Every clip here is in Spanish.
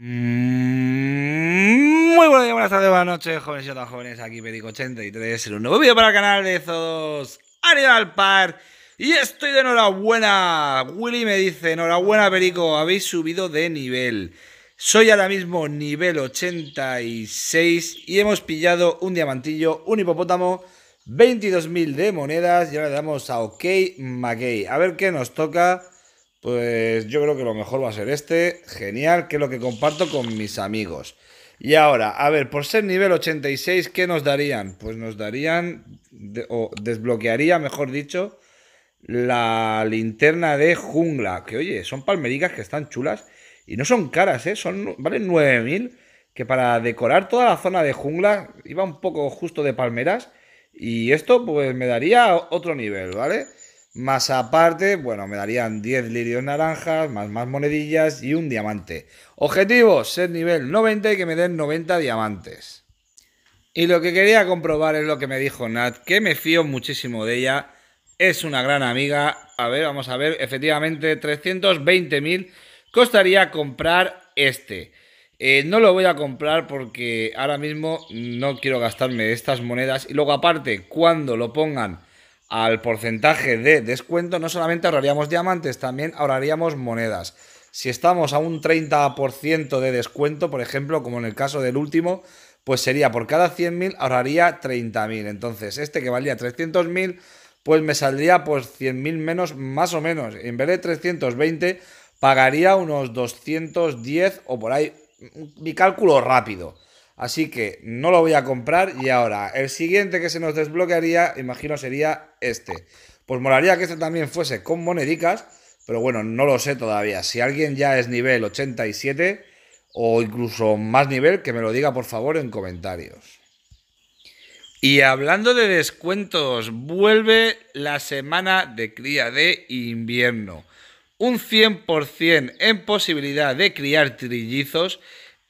Mm, muy buenos días, buenas tardes, buenas noches, jóvenes y otras jóvenes. Aquí perico 83 en un nuevo vídeo para el canal de Zodos Animal Park. Y estoy de enhorabuena. Willy me dice: Enhorabuena, Perico, habéis subido de nivel. Soy ahora mismo nivel 86 y hemos pillado un diamantillo, un hipopótamo, 22.000 de monedas. Y ahora le damos a OK, McKay. A ver qué nos toca. Pues yo creo que lo mejor va a ser este. Genial, que es lo que comparto con mis amigos. Y ahora, a ver, por ser nivel 86, ¿qué nos darían? Pues nos darían, o desbloquearía, mejor dicho, la linterna de jungla. Que oye, son palmericas que están chulas y no son caras, ¿eh? Son, ¿vale? 9000. Que para decorar toda la zona de jungla iba un poco justo de palmeras. Y esto, pues me daría otro nivel, ¿vale? Más aparte, bueno, me darían 10 lirios naranjas, más más monedillas y un diamante. Objetivo, ser nivel 90 y que me den 90 diamantes. Y lo que quería comprobar es lo que me dijo Nat, que me fío muchísimo de ella. Es una gran amiga. A ver, vamos a ver, efectivamente 320.000 costaría comprar este. Eh, no lo voy a comprar porque ahora mismo no quiero gastarme estas monedas. Y luego aparte, cuando lo pongan al porcentaje de descuento, no solamente ahorraríamos diamantes, también ahorraríamos monedas. Si estamos a un 30% de descuento, por ejemplo, como en el caso del último, pues sería por cada 100.000 ahorraría 30.000. Entonces, este que valía 300.000, pues me saldría pues 100.000 menos, más o menos. En vez de 320, pagaría unos 210 o por ahí. Mi cálculo rápido. Así que no lo voy a comprar y ahora el siguiente que se nos desbloquearía, imagino, sería este. Pues molaría que este también fuese con monedicas, pero bueno, no lo sé todavía. Si alguien ya es nivel 87 o incluso más nivel, que me lo diga por favor en comentarios. Y hablando de descuentos, vuelve la semana de cría de invierno. Un 100% en posibilidad de criar trillizos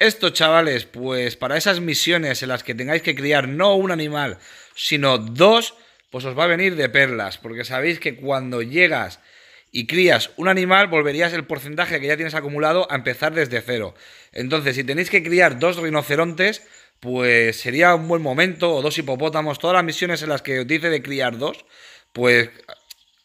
esto, chavales, pues para esas misiones en las que tengáis que criar no un animal, sino dos, pues os va a venir de perlas, porque sabéis que cuando llegas y crías un animal, volverías el porcentaje que ya tienes acumulado a empezar desde cero. Entonces, si tenéis que criar dos rinocerontes, pues sería un buen momento, o dos hipopótamos, todas las misiones en las que os dice de criar dos, pues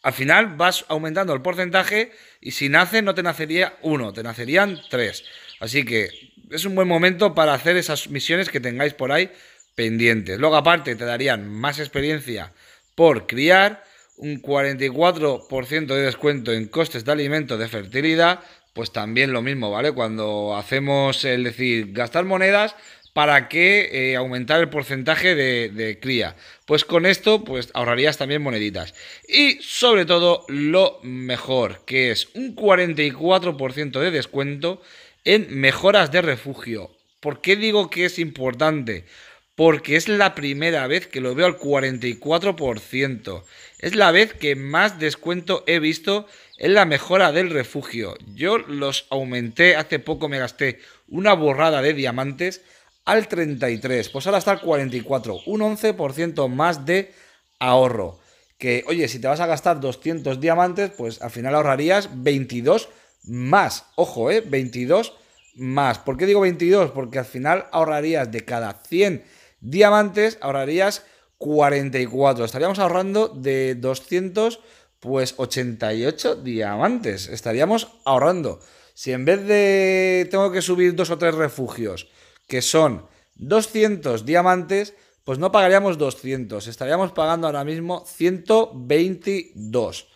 al final vas aumentando el porcentaje y si nace no te nacería uno, te nacerían tres. Así que es un buen momento para hacer esas misiones que tengáis por ahí pendientes. Luego aparte te darían más experiencia por criar, un 44% de descuento en costes de alimento de fertilidad, pues también lo mismo, ¿vale? Cuando hacemos, el decir, gastar monedas para que eh, aumentar el porcentaje de, de, cría. Pues con esto, pues ahorrarías también moneditas. Y sobre todo, lo mejor, que es un 44% de descuento en mejoras de refugio. ¿Por qué digo que es importante? Porque es la primera vez que lo veo al 44%. Es la vez que más descuento he visto en la mejora del refugio. Yo los aumenté, hace poco me gasté una borrada de diamantes al 33. Pues ahora está al 44. Un 11% más de ahorro. Que oye, si te vas a gastar 200 diamantes, pues al final ahorrarías 22 más, ojo, eh, 22 más. ¿Por qué digo 22? Porque al final ahorrarías de cada 100 diamantes, ahorrarías 44. Estaríamos ahorrando de 200, pues 88 diamantes. Estaríamos ahorrando. Si en vez de tengo que subir dos o tres refugios, que son 200 diamantes, pues no pagaríamos 200, estaríamos pagando ahora mismo 122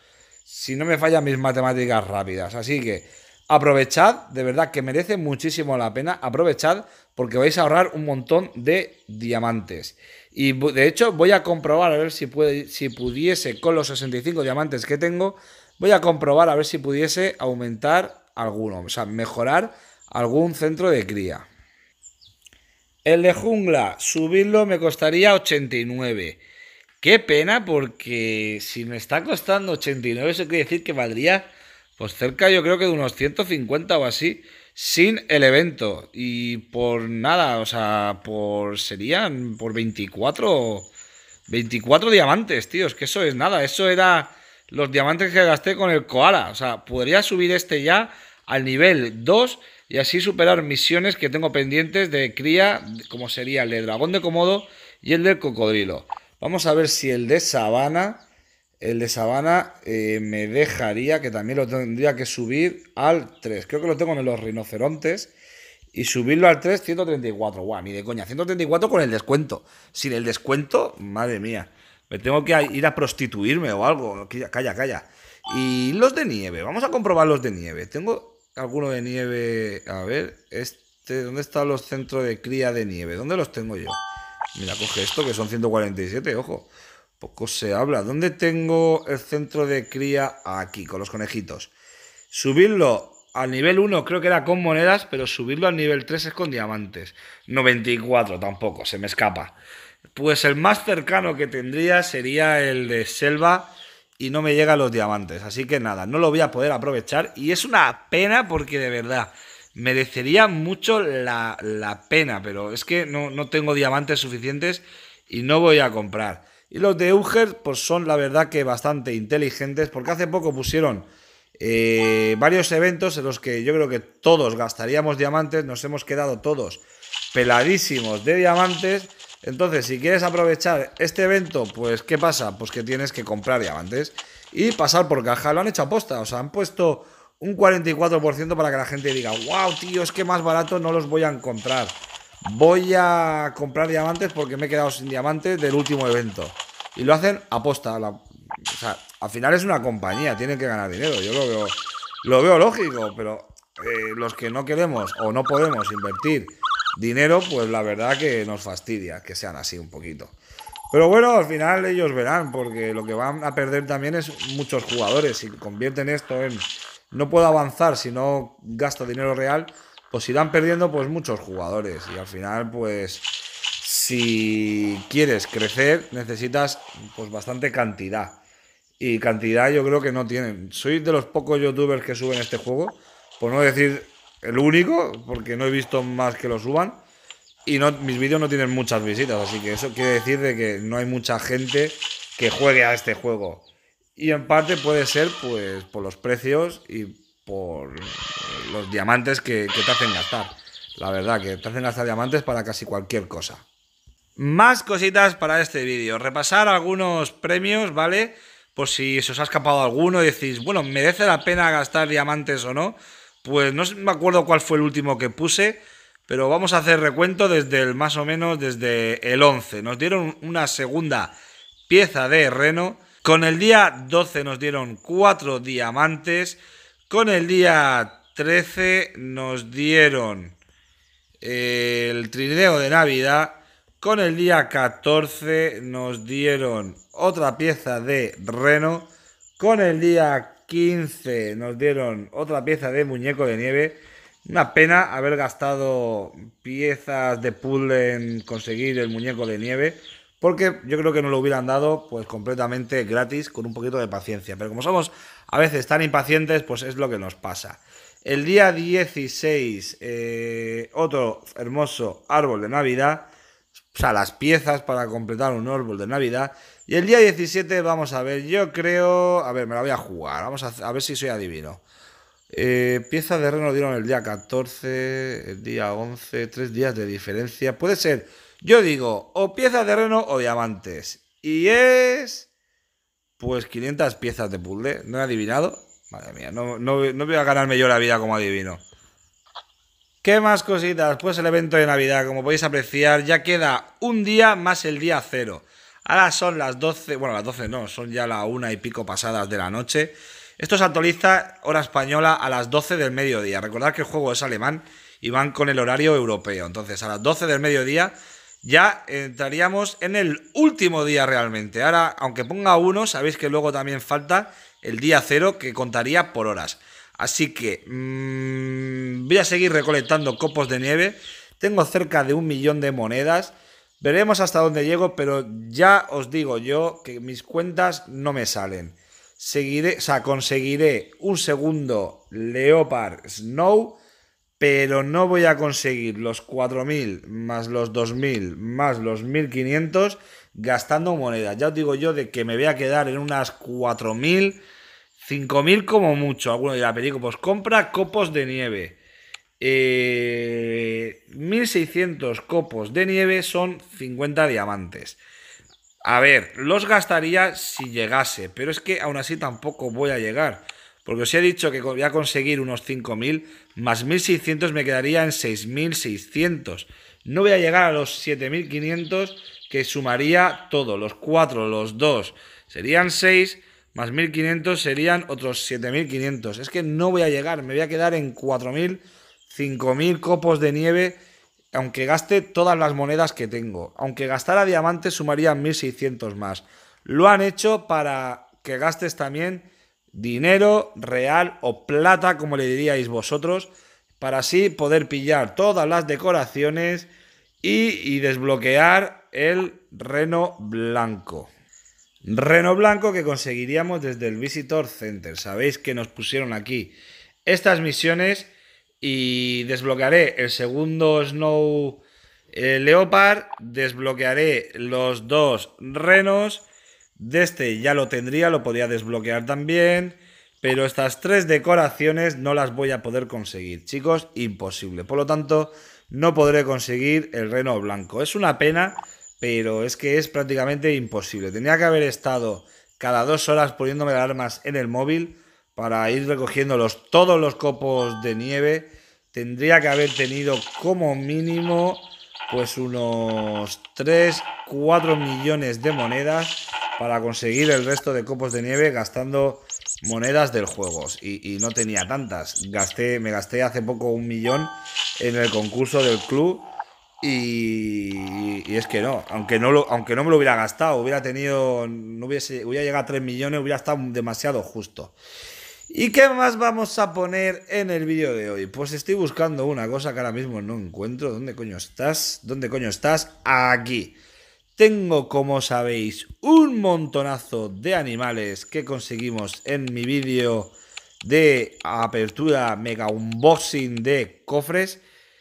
si no me fallan mis matemáticas rápidas. Así que aprovechad, de verdad que merece muchísimo la pena, aprovechad porque vais a ahorrar un montón de diamantes. Y de hecho voy a comprobar a ver si, puede, si pudiese con los 65 diamantes que tengo, voy a comprobar a ver si pudiese aumentar alguno, o sea, mejorar algún centro de cría. El de jungla, subirlo me costaría 89. Qué pena, porque si me está costando 89, eso quiere decir que valdría pues cerca yo creo que de unos 150 o así, sin el evento. Y por nada, o sea, por serían por 24, diamantes, tíos, que eso es nada. Eso era los diamantes que gasté con el koala. O sea, podría subir este ya al nivel 2 y así superar misiones que tengo pendientes de cría, como sería el de dragón de Komodo y el del cocodrilo. Vamos a ver si el de Sabana, el de Sabana eh, me dejaría, que también lo tendría que subir al 3. Creo que lo tengo en los rinocerontes. Y subirlo al 3, 134. Guau, ni de coña. 134 con el descuento. Sin el descuento, madre mía. Me tengo que ir a prostituirme o algo. Calla, calla. Y los de nieve. Vamos a comprobar los de nieve. Tengo alguno de nieve. A ver, este. ¿Dónde están los centros de cría de nieve? ¿Dónde los tengo yo? Mira, coge esto, que son 147, ojo. Poco se habla. ¿Dónde tengo el centro de cría? Aquí, con los conejitos. Subirlo al nivel 1 creo que era con monedas, pero subirlo al nivel 3 es con diamantes. 94 tampoco, se me escapa. Pues el más cercano que tendría sería el de selva y no me llegan los diamantes. Así que nada, no lo voy a poder aprovechar y es una pena porque de verdad merecería mucho la, pena, pero es que no, tengo diamantes suficientes y no voy a comprar. Y los de Uger, pues son la verdad que bastante inteligentes, porque hace poco pusieron eh, varios eventos en los que yo creo que todos gastaríamos diamantes, nos hemos quedado todos peladísimos de diamantes. Entonces, si quieres aprovechar este evento, pues ¿qué pasa? Pues que tienes que comprar diamantes y pasar por caja. Lo han hecho aposta, o sea, han puesto un 44% para que la gente diga, wow, tío, es que más barato no los voy a encontrar. Voy a comprar diamantes porque me he quedado sin diamantes del último evento. Y lo hacen aposta. La, o sea, al final es una compañía, tienen que ganar dinero. Yo lo veo, lo veo lógico, pero eh, los que no queremos o no podemos invertir dinero, pues la verdad que nos fastidia que sean así un poquito. Pero bueno, al final ellos verán, porque lo que van a perder también es muchos jugadores. Si convierten esto en no puedo avanzar si no gasto dinero real, pues irán perdiendo pues muchos jugadores. Y al final, pues si quieres crecer, necesitas pues bastante cantidad. Y cantidad yo creo que no tienen. Soy de los pocos youtubers que suben este juego, por no decir el único, porque no he visto más que lo suban. Y no, mis vídeos no tienen muchas visitas, así que eso quiere decir de que no hay mucha gente que juegue a este juego. Y en parte puede ser pues por los precios y por los diamantes que, que te hacen gastar. La verdad, que te hacen gastar diamantes para casi cualquier cosa. Más cositas para este vídeo. Repasar algunos premios, ¿vale? Por si se os ha escapado alguno y decís, bueno, ¿merece la pena gastar diamantes o no? Pues no me acuerdo cuál fue el último que puse, pero vamos a hacer recuento desde el más o menos desde el 11. Nos dieron una segunda pieza de reno con el día 12 nos dieron 4 diamantes. Con el día 13 nos dieron eh, el trineo de Navidad. Con el día 14 nos dieron otra pieza de reno. Con el día 15 nos dieron otra pieza de muñeco de nieve. Una pena haber gastado piezas de puzzle en conseguir el muñeco de nieve porque yo creo que nos lo hubieran dado pues completamente gratis con un poquito de paciencia. Pero como somos a veces tan impacientes, pues es lo que nos pasa. El día 16, eh, otro hermoso árbol de Navidad, o sea, las piezas para completar un árbol de Navidad. Y el día 17 vamos a ver, yo creo, a ver, me la voy a jugar, vamos a, ver si soy adivino. Eh, piezas de reno dieron el día 14, el día 11, tres días de diferencia. Puede ser yo digo, o piezas de reno o diamantes. Y es... Pues 500 piezas de puzzle. ¿No he adivinado? Madre mía, no, no voy a ganarme yo la vida como adivino. ¿Qué más cositas? Pues el evento de Navidad, como podéis apreciar, ya queda un día más el día cero. Ahora son las 12, bueno, las 12 no, son ya la una y pico pasadas de la noche. Esto se actualiza hora española a las 12 del mediodía. Recordad que el juego es alemán y van con el horario europeo. Entonces, a las 12 del mediodía ya entraríamos en el último día realmente. Ahora, aunque ponga uno, sabéis que luego también falta el día cero que contaría por horas. Así que mm, voy a seguir recolectando copos de nieve. Tengo cerca de un millón de monedas. Veremos hasta dónde llego, pero ya os digo yo que mis cuentas no me salen. Seguiré, o sea, conseguiré un segundo Leopard Snow pero no voy a conseguir los 4.000 más los 2.000 más los 1.500 gastando moneda. Ya os digo yo de que me voy a quedar en unas 4.000, 5.000 como mucho. Alguno ya pedí pues compra copos de nieve. 1.600 eh, copos de nieve son 50 diamantes. A ver, los gastaría si llegase, pero es que aún así tampoco voy a llegar. Porque os he dicho que voy a conseguir unos 5.000, más 1.600 me quedaría en 6.600. No voy a llegar a los 7.500 que sumaría todo, los 4, los 2. Serían 6, más 1.500 serían otros 7.500. Es que no voy a llegar, me voy a quedar en 4.000, 5.000 copos de nieve aunque gaste todas las monedas que tengo. Aunque gastara diamantes sumaría 1600 más. Lo han hecho para que gastes también Dinero real o plata, como le diríais vosotros, para así poder pillar todas las decoraciones y, desbloquear el reno blanco. Reno blanco que conseguiríamos desde el Visitor Center. Sabéis que nos pusieron aquí estas misiones y desbloquearé el segundo Snow eh, Leopard, desbloquearé los dos renos de este ya lo tendría, lo podía desbloquear también. Pero estas tres decoraciones no las voy a poder conseguir, chicos, imposible. Por lo tanto, no podré conseguir el reno blanco. Es una pena, pero es que es prácticamente imposible. Tenía que haber estado cada dos horas poniéndome las armas en el móvil para ir recogiendo los, todos los copos de nieve. Tendría que haber tenido como mínimo pues unos 3, 4 millones de monedas para conseguir el resto de copos de nieve gastando monedas del juego. Y, no tenía tantas. Gasté, me gasté hace poco un millón en el concurso del club. Y, es que no, aunque no, aunque no me lo hubiera gastado, hubiera tenido, no hubiese, hubiera llegado a 3 millones, hubiera estado demasiado justo. ¿Y qué más vamos a poner en el vídeo de hoy? Pues estoy buscando una cosa que ahora mismo no encuentro. ¿Dónde coño estás? ¿Dónde coño estás? Aquí. Tengo, como sabéis, un montonazo de animales que conseguimos en mi vídeo de apertura mega unboxing de cofres.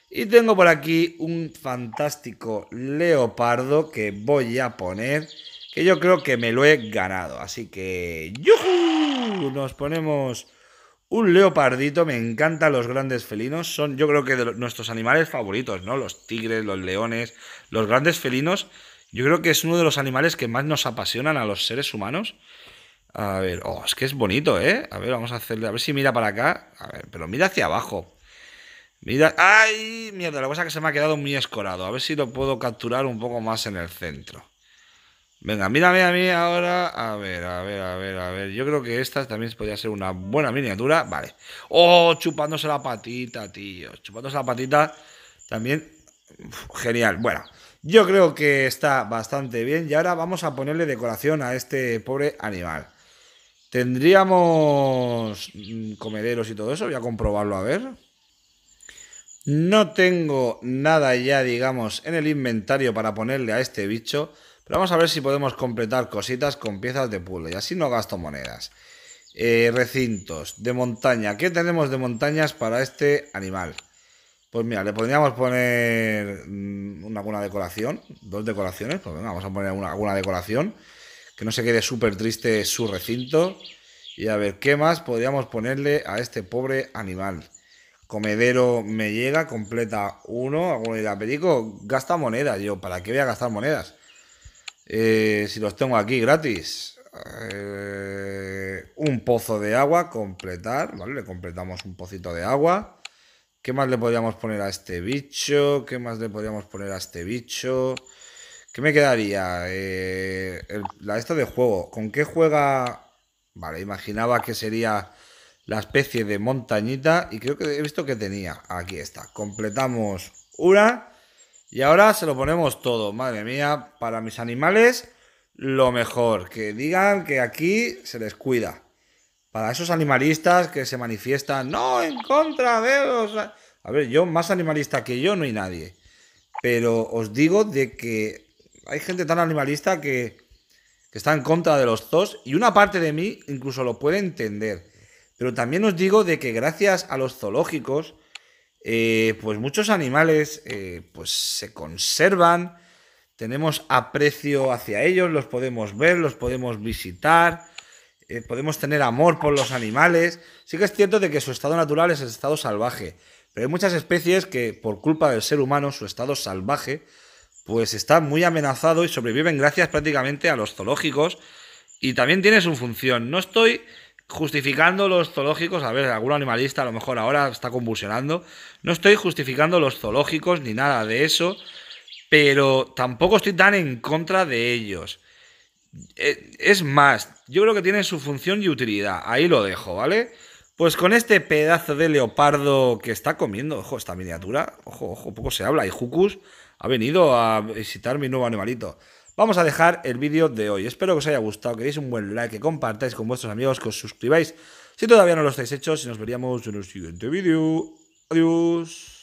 Y tengo por aquí un fantástico leopardo que voy a poner, que yo creo que me lo he ganado. Así que, ¡yujú! Nos ponemos un leopardito, me encantan los grandes felinos, son yo creo que nuestros animales favoritos, ¿no? Los tigres, los leones, los grandes felinos yo creo que es uno de los animales que más nos apasionan a los seres humanos. A ver, oh, es que es bonito, ¿eh? A ver, vamos a hacerle, a ver si mira para acá. A ver, pero mira hacia abajo. Mira, ¡ay! Mierda, la cosa que se me ha quedado muy escorado. A ver si lo puedo capturar un poco más en el centro. Venga, mírame a mí ahora. A ver, a ver, a ver, a ver. Yo creo que esta también podría ser una buena miniatura. Vale. ¡Oh! Chupándose la patita, tío. Chupándose la patita también. genial. Bueno. Yo creo que está bastante bien y ahora vamos a ponerle decoración a este pobre animal. Tendríamos mm, comederos y todo eso, voy a comprobarlo a ver. No tengo nada ya, digamos, en el inventario para ponerle a este bicho, pero vamos a ver si podemos completar cositas con piezas de puzzle y así no gasto monedas. Eh, recintos de montaña, ¿qué tenemos de montañas para este animal? Pues mira, le podríamos poner mm, una, buena decoración, dos decoraciones, pues venga, vamos a poner una, alguna decoración, que no se quede súper triste su recinto. Y a ver, ¿qué más podríamos ponerle a este pobre animal? Comedero me llega, completa uno, alguno dirá, Perico, gasta monedas, yo, ¿para qué voy a gastar monedas? Eh, si los tengo aquí gratis. Eh, un pozo de agua, completar, ¿vale? Le completamos un pocito de agua. ¿Qué más le podríamos poner a este bicho? ¿Qué más le podríamos poner a este bicho? ¿Qué me quedaría? Eh, la esta de juego. ¿Con qué juega? Vale, imaginaba que sería la especie de montañita y creo que he visto que tenía. Aquí está. Completamos una y ahora se lo ponemos todo. Madre mía, para mis animales lo mejor. Que digan que aquí se les cuida para esos animalistas que se manifiestan, no, en contra de los... A ver, yo más animalista que yo no hay nadie. Pero os digo de que hay gente tan animalista que, está en contra de los zoos y una parte de mí incluso lo puede entender. Pero también os digo de que gracias a los zoológicos, eh, pues muchos animales eh, pues se conservan, tenemos aprecio hacia ellos, los podemos ver, los podemos visitar. Eh, podemos tener amor por los animales. Sí que es cierto de que su estado natural es el estado salvaje, pero hay muchas especies que por culpa del ser humano, su estado salvaje, pues está muy amenazado y sobreviven gracias prácticamente a los zoológicos y también tiene su función. No estoy justificando los zoológicos, a ver, algún animalista a lo mejor ahora está convulsionando, no estoy justificando los zoológicos ni nada de eso, pero tampoco estoy tan en contra de ellos. Eh, es más, yo creo que tiene su función y utilidad. Ahí lo dejo, ¿vale? Pues con este pedazo de leopardo que está comiendo, ojo, esta miniatura, ojo, ojo, poco se habla. Y Jukus ha venido a visitar mi nuevo animalito. Vamos a dejar el vídeo de hoy. Espero que os haya gustado, que deis un buen like, que compartáis con vuestros amigos, que os suscribáis si todavía no lo estáis hecho, y nos veríamos en el siguiente vídeo. Adiós.